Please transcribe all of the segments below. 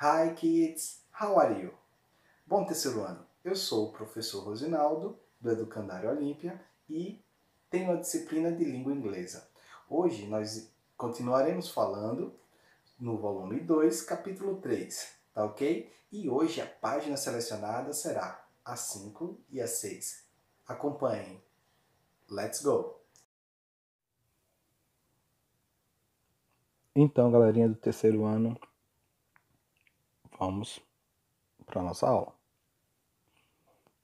Hi kids, how are you? Bom terceiro ano, eu sou o professor Rosinaldo, do Educandário Olímpia, e tenho a disciplina de língua inglesa. Hoje nós continuaremos falando no volume 2, capítulo 3, tá ok? E hoje a página selecionada será a 5 e a 6. Acompanhem. Let's go! Então, galerinha do terceiro ano, Vamos para a nossa aula.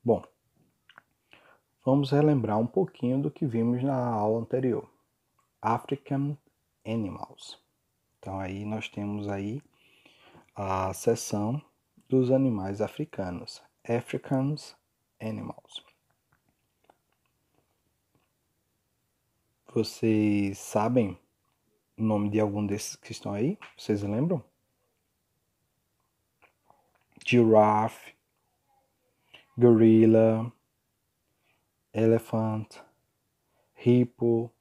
Bom, vamos relembrar um pouquinho do que vimos na aula anterior. African Animals. Então aí nós temos aí a seção dos animais africanos, African Animals. Vocês sabem o nome de algum desses que estão aí? Vocês lembram? giraffe, gorilla, elephant, hippo,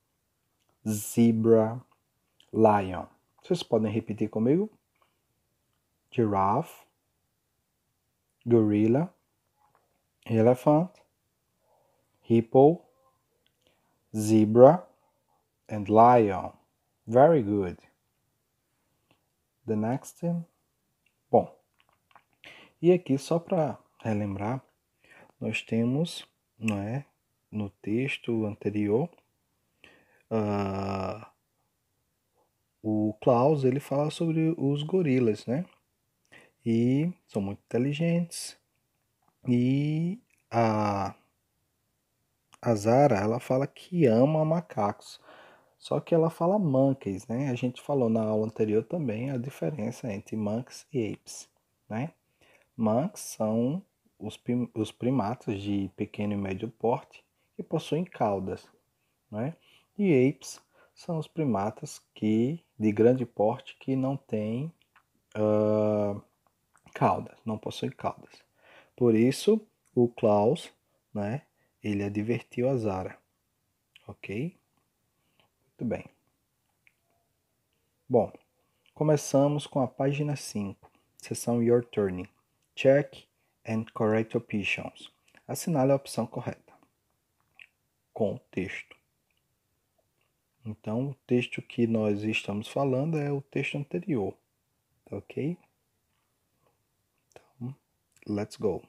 zebra, lion. Vocês podem repetir comigo? Giraffe, gorilla, elephant, hippo, zebra, and lion. Very good. The next E aqui, só para relembrar, nós temos não é, no texto anterior uh, o Klaus ele fala sobre os gorilas, né? E são muito inteligentes. E a, a Zara ela fala que ama macacos. Só que ela fala monkeys, né? A gente falou na aula anterior também a diferença entre monkeys e apes, né? Manx são os, prim os primatas de pequeno e médio porte que possuem caudas, né? E apes são os primatas que de grande porte que não têm uh, caudas, não possuem caudas. Por isso, o Klaus, né? Ele advertiu a Zara, ok? Muito bem. Bom, começamos com a página 5, sessão Your Turning. Check and Correct Options. Assinale a opção correta com texto. Então, o texto que nós estamos falando é o texto anterior, tá ok? Então, let's go.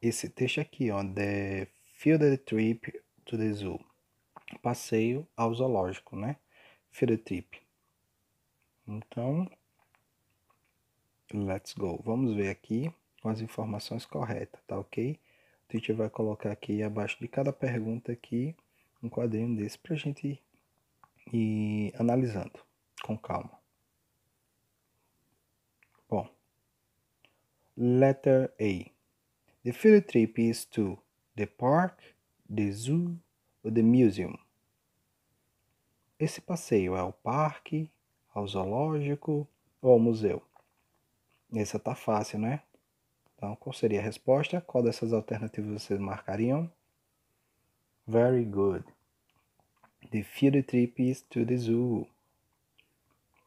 Esse texto aqui, ó, The Field Trip to the Zoo. Passeio ao zoológico, né? Field Trip. Então, Let's go. Vamos ver aqui com as informações corretas, tá ok? O teacher vai colocar aqui abaixo de cada pergunta aqui um quadrinho desse para a gente ir, ir analisando com calma. Bom, letter A. The field trip is to the park, the zoo or the museum. Esse passeio é ao parque, ao zoológico ou ao museu? Essa tá fácil, né? Então, qual seria a resposta? Qual dessas alternativas vocês marcariam? Very good. The field trip is to the zoo.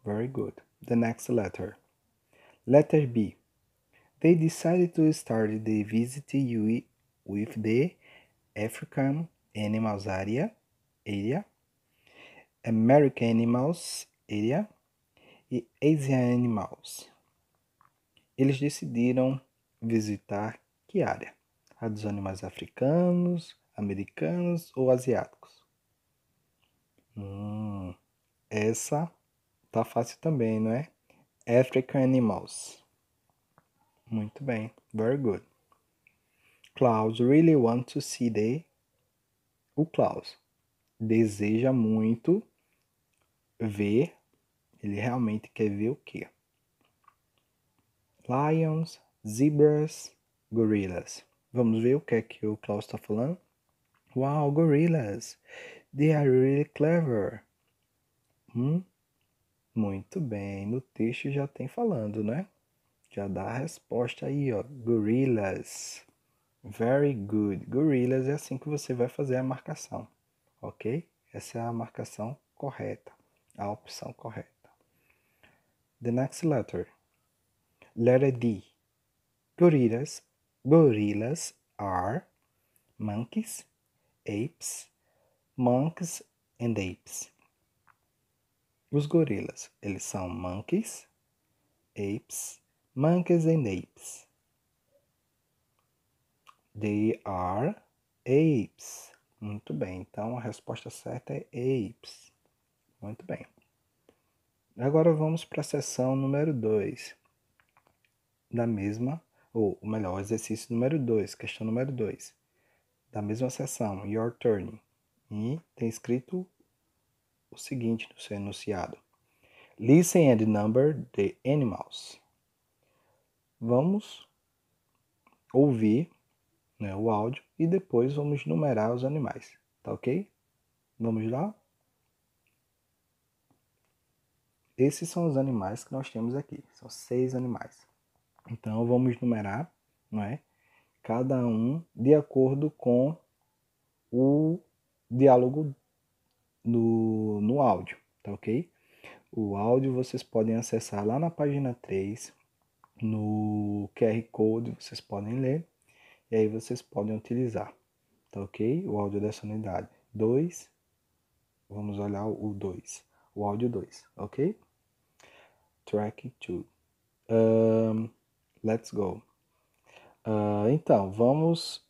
Very good. The next letter. Letter B. They decided to start the visit with the African animals area, area American animals area, e Asian animals eles decidiram visitar que área? A dos animais africanos, americanos ou asiáticos? Hum, essa tá fácil também, não é? African Animals. Muito bem, very good. Klaus really wants to see the. O Klaus deseja muito ver. Ele realmente quer ver o quê? lions, zebras, gorillas. Vamos ver o que é que o Klaus está falando. Wow, gorillas! They are really clever. Hum? Muito bem, no texto já tem falando, né? Já dá a resposta aí, ó. Gorillas. Very good. Gorillas é assim que você vai fazer a marcação, ok? Essa é a marcação correta, a opção correta. The next letter. Letter D. Gorillas, gorillas are monkeys, apes, monks and apes. Os gorilas, eles são monkeys, apes, monkeys and apes. They are apes. Muito bem, então a resposta certa é apes. Muito bem. Agora vamos para a seção número 2 da mesma, ou melhor, exercício número 2, questão número 2, da mesma sessão Your turn E tem escrito o seguinte no seu enunciado: Listen and number the animals. Vamos ouvir né, o áudio e depois vamos numerar os animais, tá ok? Vamos lá? Esses são os animais que nós temos aqui. São seis animais. Então vamos numerar, não é? Cada um de acordo com o diálogo no, no áudio, tá ok? O áudio vocês podem acessar lá na página 3, no QR Code, vocês podem ler e aí vocês podem utilizar, tá ok? O áudio dessa unidade 2, vamos olhar o 2, o áudio 2, ok? Track 2. Let's go! Uh, então, vamos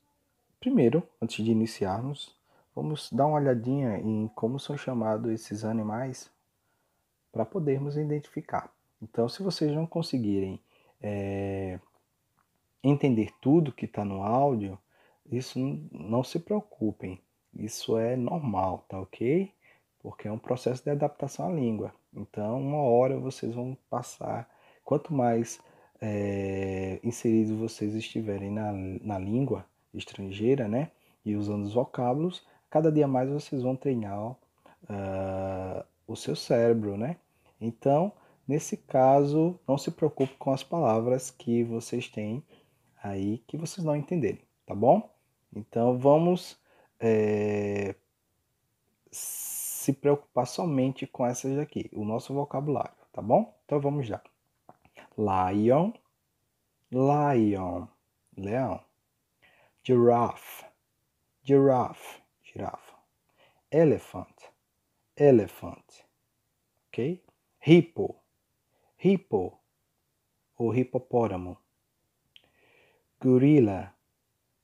primeiro, antes de iniciarmos, vamos dar uma olhadinha em como são chamados esses animais para podermos identificar. Então, se vocês não conseguirem é, entender tudo que está no áudio, isso não se preocupem, isso é normal, tá ok? Porque é um processo de adaptação à língua. Então, uma hora vocês vão passar, quanto mais é, eh, inseridos vocês estiverem na, na língua estrangeira, né? E usando os vocábulos, cada dia mais vocês vão treinar uh, o seu cérebro, né? Então, nesse caso, não se preocupe com as palavras que vocês têm aí que vocês não entenderem, tá bom? Então, vamos é, se preocupar somente com essas daqui, o nosso vocabulário, tá bom? Então, vamos lá. Lion, lion, leão. Giraffe, giraffe, girafa. Elephant, elephant, ok? Hippo, hippo, ou hipopótamo. Gorila,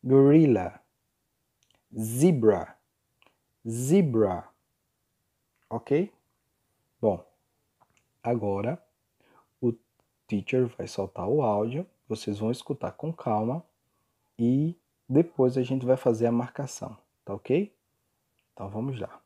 gorila. Zebra, zebra, ok? Bom, agora teacher vai soltar o áudio, vocês vão escutar com calma e depois a gente vai fazer a marcação, tá ok? Então vamos lá.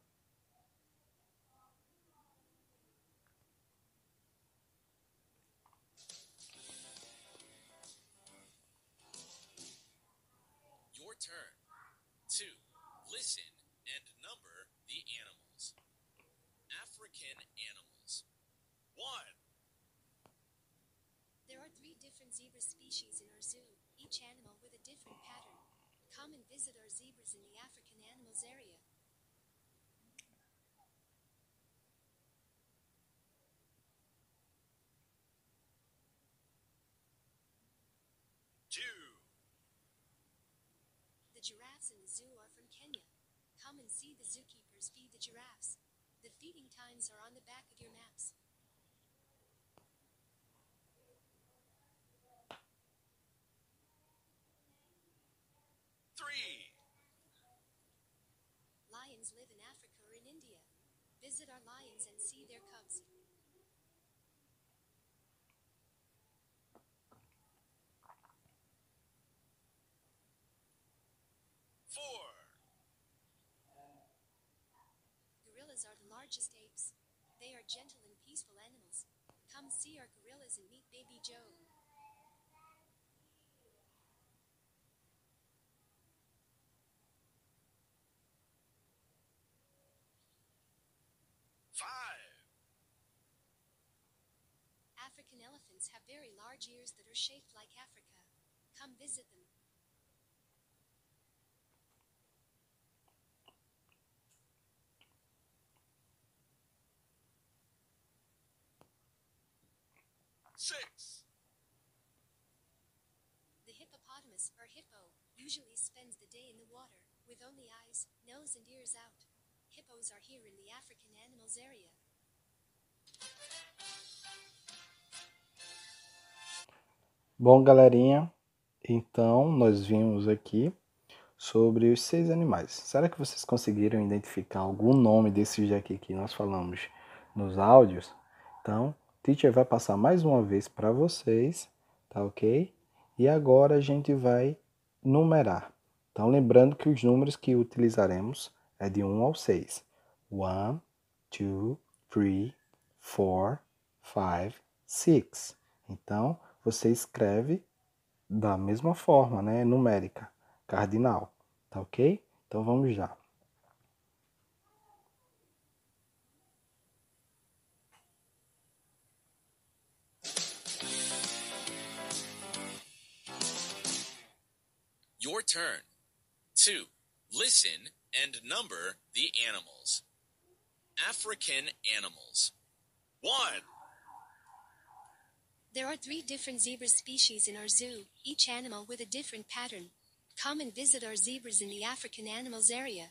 giraffes in the zoo are from Kenya. Come and see the zookeepers feed the giraffes. The feeding times are on the back of your maps. Three. Lions live in Africa or in India. Visit our lions and see their cubs. largest apes. They are gentle and peaceful animals. Come see our gorillas and meet baby Joe. African elephants have very large ears that are shaped like Africa. Come visit them. Six. The hippopotamus, or hippo, usually spends the day in the water, with only eyes, nose, and ears out. Hippos are here in the African animals area. Bom, galerinha, então nós vimos aqui sobre os seis animais. Será que vocês conseguiram identificar algum nome desses daqui que nós falamos nos áudios? Então, teacher vai passar mais uma vez para vocês, tá ok? E agora a gente vai numerar. Então, lembrando que os números que utilizaremos é de 1 ao 6. 1, 2, 3, 4, 5, 6. Então, você escreve da mesma forma, né? Numérica, cardinal, tá ok? Então, vamos já. return. 2. Listen and number the animals. African animals. 1. There are three different zebra species in our zoo, each animal with a different pattern. Come and visit our zebras in the African animals area.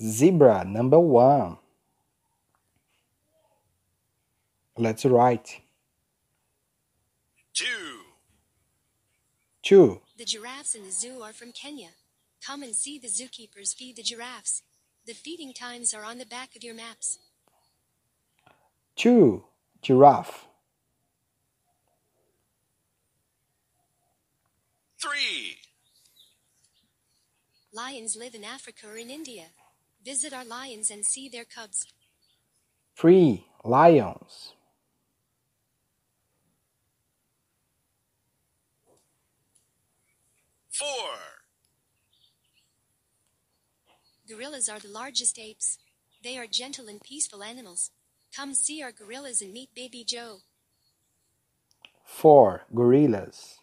Zebra number one. Let's write. Two. Two. The giraffes in the zoo are from Kenya. Come and see the zookeepers feed the giraffes. The feeding times are on the back of your maps. 2. Giraffe. 3. Lions live in Africa or in India. Visit our lions and see their cubs. 3. Lions. four. Gorillas are the largest apes. They are gentle and peaceful animals. Come see our gorillas and meet Baby Joe. 4. Gorillas.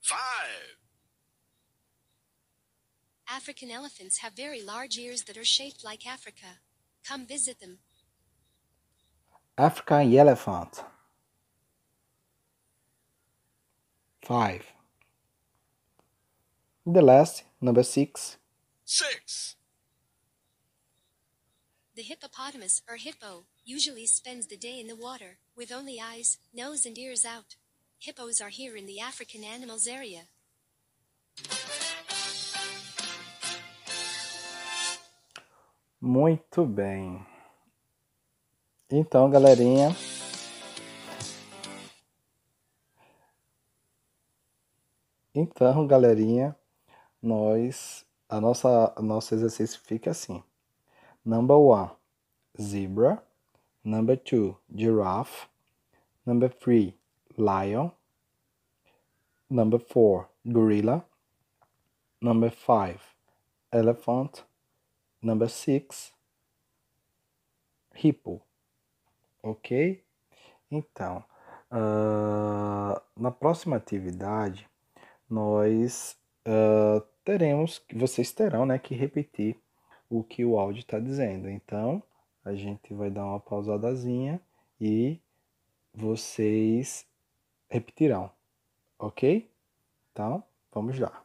Five. African elephants have very large ears that are shaped like Africa. Come visit them. African elephant. 5. The last, number 6. 6. The hippopotamus or hippo usually spends the day in the water, with only eyes, nose, and ears out. Hippos are here in the African animals area. Muito bem. Então, galerinha. Então, galerinha, nós a nossa nosso exercício fica assim. Number one, zebra. Number two, giraffe. Number three, lion. Number four, gorilla. Number five, elephant. Number six, hippo ok? Então, uh, na próxima atividade, nós uh, teremos, vocês terão né, que repetir o que o áudio está dizendo. Então, a gente vai dar uma pausadazinha e vocês repetirão, ok? Então, vamos lá.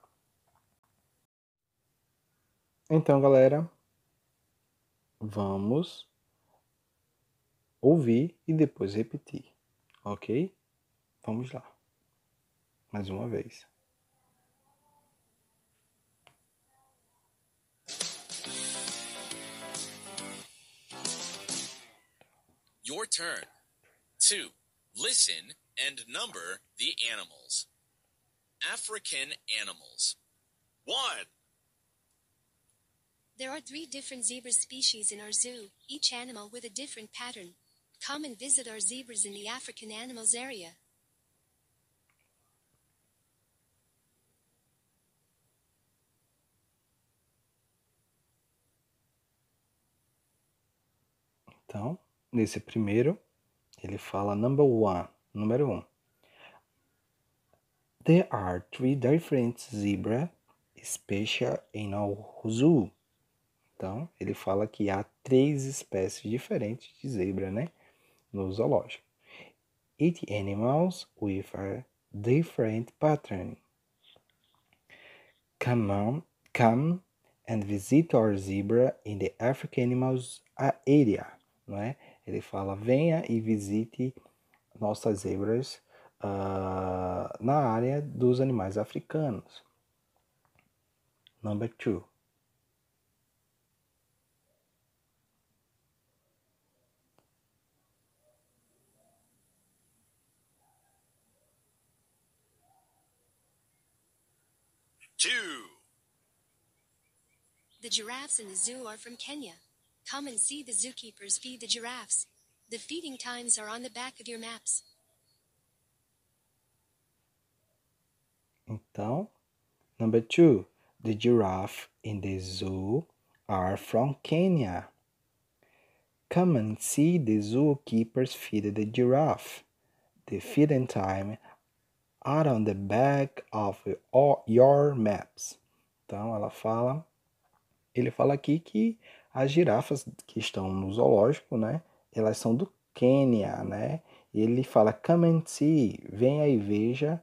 Então, galera, vamos ouvir e depois repetir, ok? Vamos lá. Mais uma vez. Your turn. Two. Listen and number the animals. African animals. One. There are three different zebra species in our zoo, each animal with a different pattern. Come and visit our zebras in the African animals area. Então, nesse primeiro, ele fala number one, número um. There are three different zebra species in our zoo. Então, ele fala que há três espécies diferentes de zebra, né? no zoológico. It animals with a different pattern. Come, on, come and visit our zebra in the African Animals Area. Não é? Ele fala: venha e visite nossas zebras uh, na área dos animais africanos. Number two. giraffes in the zoo are from Kenya. Come and see the zookeepers feed the giraffes. The feeding times are on the back of your maps. Então, number two, the giraffe in the zoo are from Kenya. Come and see the zookeepers feed the giraffe. The feeding time are on the back of your maps. Então, ela fala ele fala aqui que as girafas que estão no zoológico, né, elas são do Quênia, né? Ele fala, come and see, venha e veja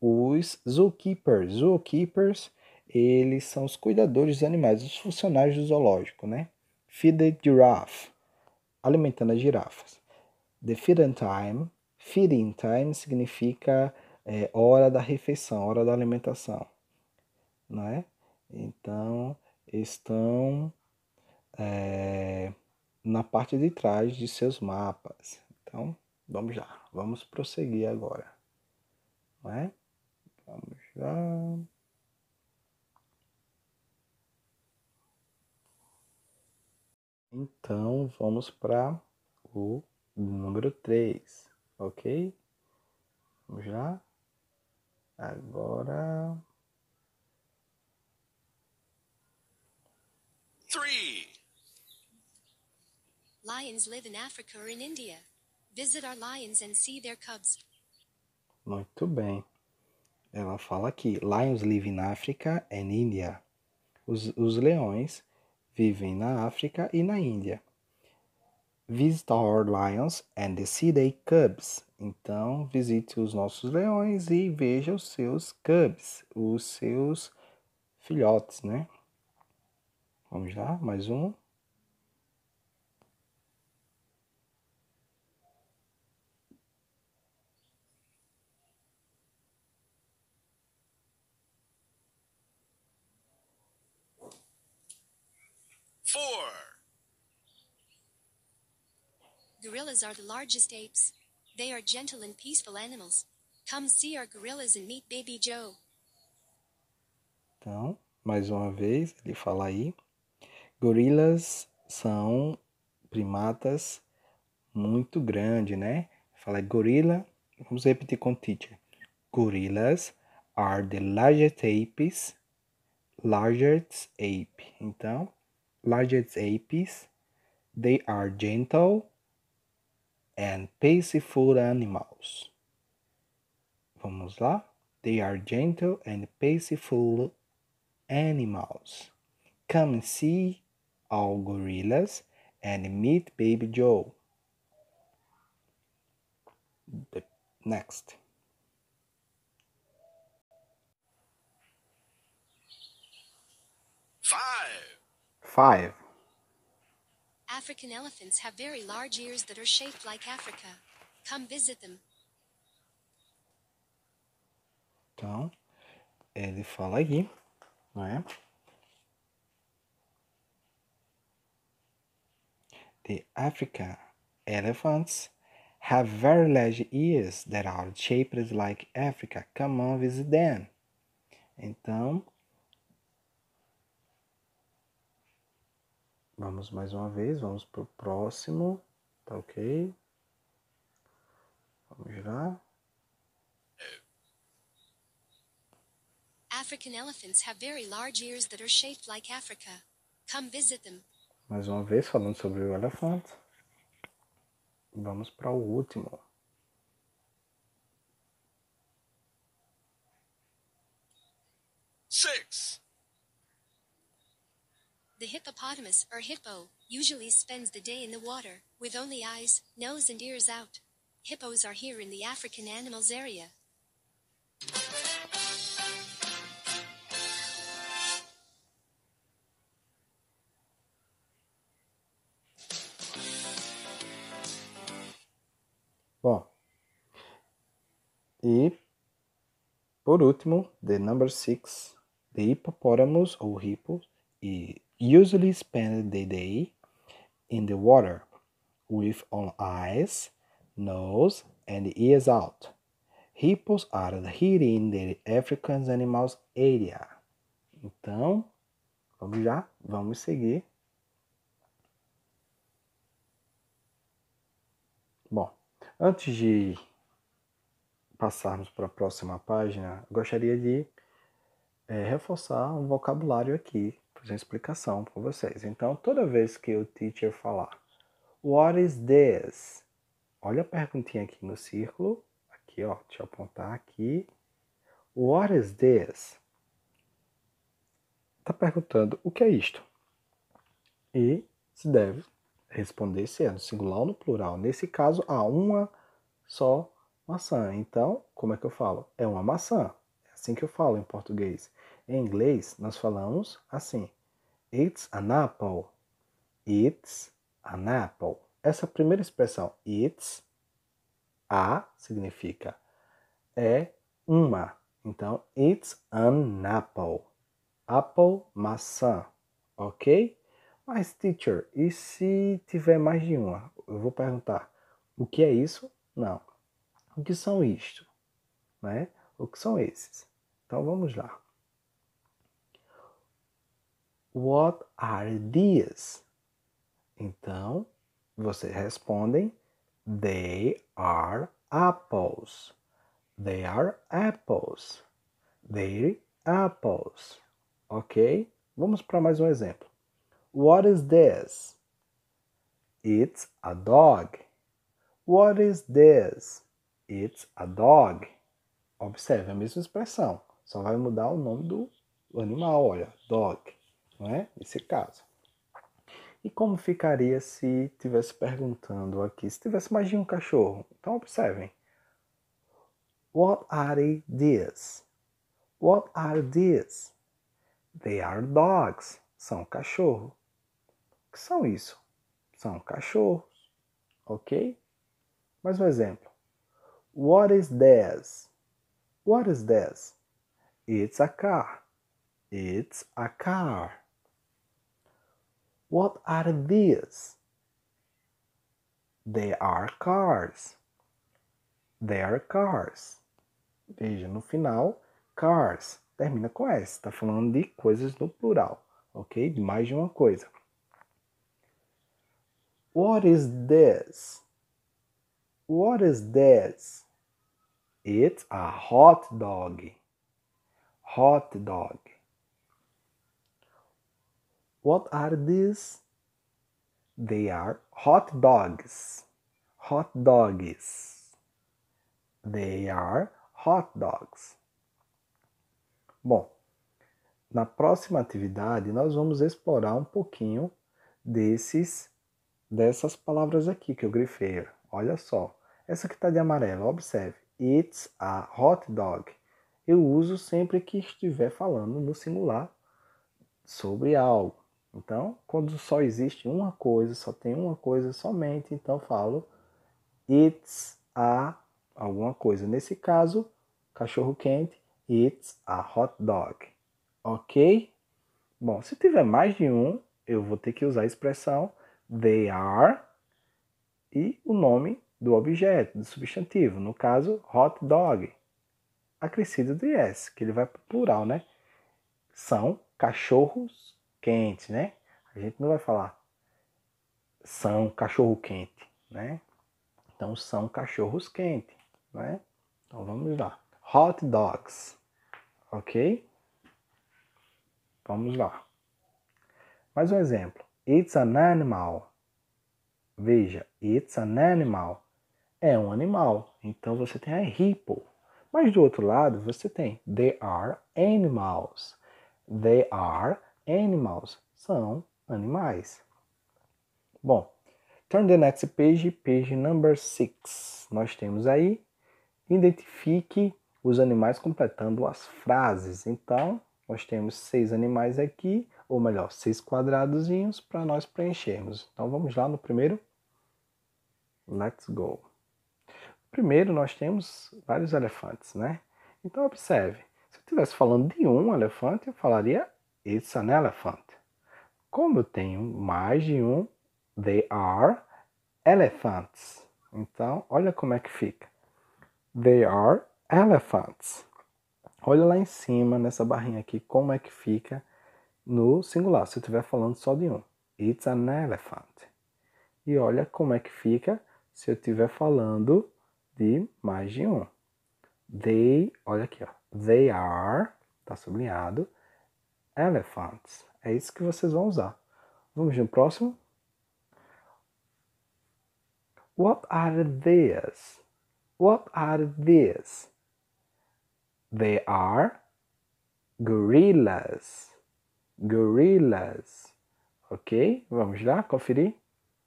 os zookeepers. Zookeepers, eles são os cuidadores dos animais, os funcionários do zoológico, né? Feed the giraffe, alimentando as girafas. The feeding time, feeding time significa é, hora da refeição, hora da alimentação, não é? Então, estão é, na parte de trás de seus mapas. Então, vamos lá, vamos prosseguir agora. Não é? Vamos lá. Então, vamos para o número 3, ok? Vamos lá. Agora. 3. Lions live in Africa or in India. Visit our lions and see their cubs. Muito bem. Ela fala aqui: Lions live in Africa and India. Os, os leões vivem na África e na Índia. Visit our lions and see their cubs. Então, visite os nossos leões e veja os seus cubs, os seus filhotes, né? Vamos lá, mais um. Four. Gorillas are the largest apes. They are gentle and peaceful animals. Come see our gorillas and meet Baby Joe. Então, mais uma vez, ele fala aí. Gorilas são primatas muito grandes, né? Fala gorila. Vamos repetir com o teacher. Gorillas are the largest apes, largest ape. Então, largest apes, they are gentle and peaceful animals. Vamos lá? They are gentle and peaceful animals. Come and see All Gorillas and Meet Baby Joe. The next. Five. Five. African elephants have very large ears that are shaped like Africa. Come visit them. Então, ele fala aqui, não é? The Africa elephants have very large ears that are shaped like Africa. Come on, visit them. Então, vamos mais uma vez, vamos para o próximo, tá ok? Vamos virar. African elephants have very large ears that are shaped like Africa. Come visit them. mais uma vez falando sobre o elefante. Vamos para o último. Six. The hippopotamus or hippo usually spends the day in the water, with only eyes, nose, and ears out. Hippos are here in the African animals area, E, por último, the number six, the hippopotamus ou hippo usually spend the day in the water with on eyes, nose and ears out. Hippos are here in the African animals area. Então, vamos já, vamos seguir. Bom, antes de passarmos para a próxima página, gostaria de é, reforçar um vocabulário aqui, fazer uma explicação para vocês. Então, toda vez que o teacher falar, What is this? Olha a perguntinha aqui no círculo, aqui ó, deixa eu apontar aqui. What is this? Está perguntando o que é isto? E se deve responder se é no singular ou no plural. Nesse caso, há uma só maçã. Então, como é que eu falo? É uma maçã. É assim que eu falo em português. Em inglês, nós falamos assim: It's an apple. It's an apple. Essa primeira expressão, it's, a, significa é uma. Então, it's an apple. Apple, maçã. Ok? Mas, teacher, e se tiver mais de uma? Eu vou perguntar: o que é isso? Não o que são isto? Né? O que são esses? Então vamos lá. What are these? Então, vocês respondem: They are apples. They are apples. They apples. Ok? Vamos para mais um exemplo. What is this? It's a dog. What is this? It's a dog. Observe é a mesma expressão, só vai mudar o nome do animal, olha, dog, não é? Esse caso. E como ficaria se tivesse perguntando aqui, se tivesse mais de um cachorro? Então observem. What are these? What are these? They are dogs. São cachorro. O que são isso? São cachorros. Ok? Mais um exemplo. What is this? What is this? It's a car. It's a car. What are these? They are cars. They are cars. Veja, no final, cars termina com S. Está falando de coisas no plural, ok? De mais de uma coisa. What is this? What is this? It's a hot dog. Hot dog. What are these? They are hot dogs. Hot dogs. They are hot dogs. Bom, na próxima atividade nós vamos explorar um pouquinho desses dessas palavras aqui que eu grifei. Olha só, essa que está de amarelo, observe. It's a hot dog. Eu uso sempre que estiver falando no singular sobre algo. Então, quando só existe uma coisa, só tem uma coisa somente, então falo it's a alguma coisa. Nesse caso, cachorro quente, it's a hot dog. OK? Bom, se tiver mais de um, eu vou ter que usar a expressão they are e o nome do objeto, do substantivo, no caso, hot dog, acrescido de s, que ele vai para o plural, né? São cachorros quentes, né? A gente não vai falar são cachorro quente, né? Então são cachorros quentes, né? Então vamos lá. Hot dogs, ok? Vamos lá. Mais um exemplo. It's an animal. Veja, it's an animal é um animal. Então você tem a hippo. Mas do outro lado você tem they are animals. They are animals. São animais. Bom, turn the next page, page number six. Nós temos aí identifique os animais completando as frases. Então, nós temos seis animais aqui, ou melhor, seis quadradozinhos para nós preenchermos. Então vamos lá no primeiro. Let's go. Primeiro, nós temos vários elefantes, né? Então, observe: se eu estivesse falando de um elefante, eu falaria It's an elephant. Como eu tenho mais de um, they are elephants. Então, olha como é que fica. They are elephants. Olha lá em cima, nessa barrinha aqui, como é que fica no singular, se eu estiver falando só de um. It's an elephant. E olha como é que fica se eu estiver falando de mais de um. They, olha aqui, ó. They are, tá sublinhado, elephants. É isso que vocês vão usar. Vamos no próximo. What are these? What are these? They are gorillas. Gorillas. Ok? Vamos lá conferir?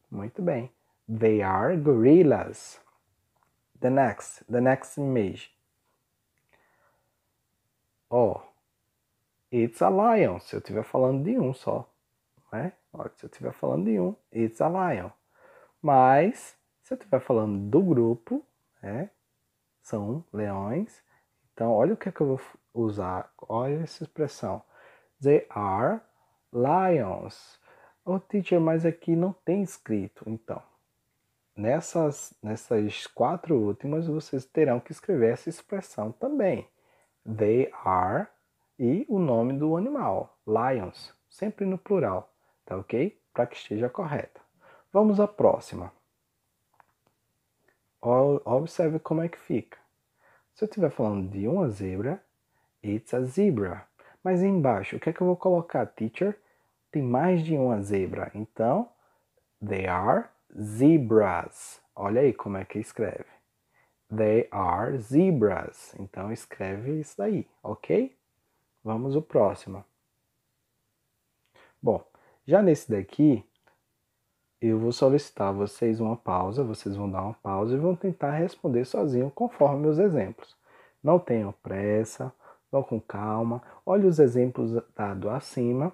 Muito bem. They are gorillas the next, the next image. Ó, oh, it's a lion, se eu estiver falando de um só, né? se eu estiver falando de um, it's a lion. Mas, se eu estiver falando do grupo, né? São leões. Então, olha o que, é que eu vou usar, olha essa expressão. They are lions. Ô, oh, teacher, mas aqui não tem escrito, então nessas, nessas quatro últimas, vocês terão que escrever essa expressão também. They are e o nome do animal, lions, sempre no plural, tá ok? Para que esteja correta. Vamos à próxima. Observe como é que fica. Se eu estiver falando de uma zebra, it's a zebra. Mas embaixo, o que é que eu vou colocar, teacher? Tem mais de uma zebra. Então, they are zebras. Olha aí como é que escreve. They are zebras. Então escreve isso daí, ok? Vamos o próximo. Bom, já nesse daqui, eu vou solicitar a vocês uma pausa, vocês vão dar uma pausa e vão tentar responder sozinho conforme os exemplos. Não tenham pressa, vão com calma, olhe os exemplos dados acima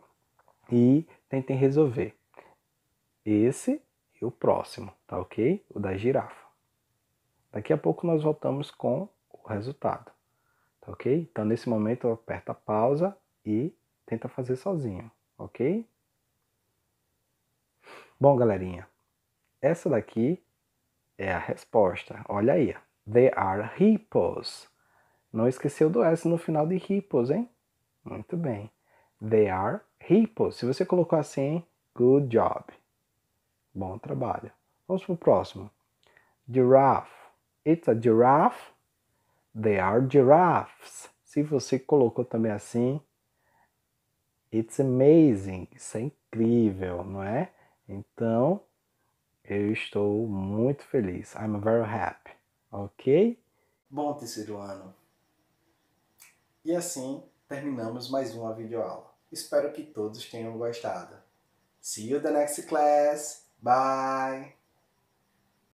e tentem resolver. Esse e o próximo, tá ok? O da girafa. Daqui a pouco nós voltamos com o resultado, tá ok? Então nesse momento aperta pausa e tenta fazer sozinho, ok? Bom, galerinha, essa daqui é a resposta. Olha aí, they are hippos. Não esqueceu do S no final de hippos, hein? Muito bem. They are hippos. Se você colocou assim, good job. Bom trabalho. Vamos para o próximo. Giraffe. It's a giraffe. They are giraffes. Se você colocou também assim, it's amazing. Isso é incrível, não é? Então, eu estou muito feliz. I'm very happy. Ok? Bom, terceiro ano. E assim terminamos mais uma videoaula. Espero que todos tenham gostado. See you the next class! Bye.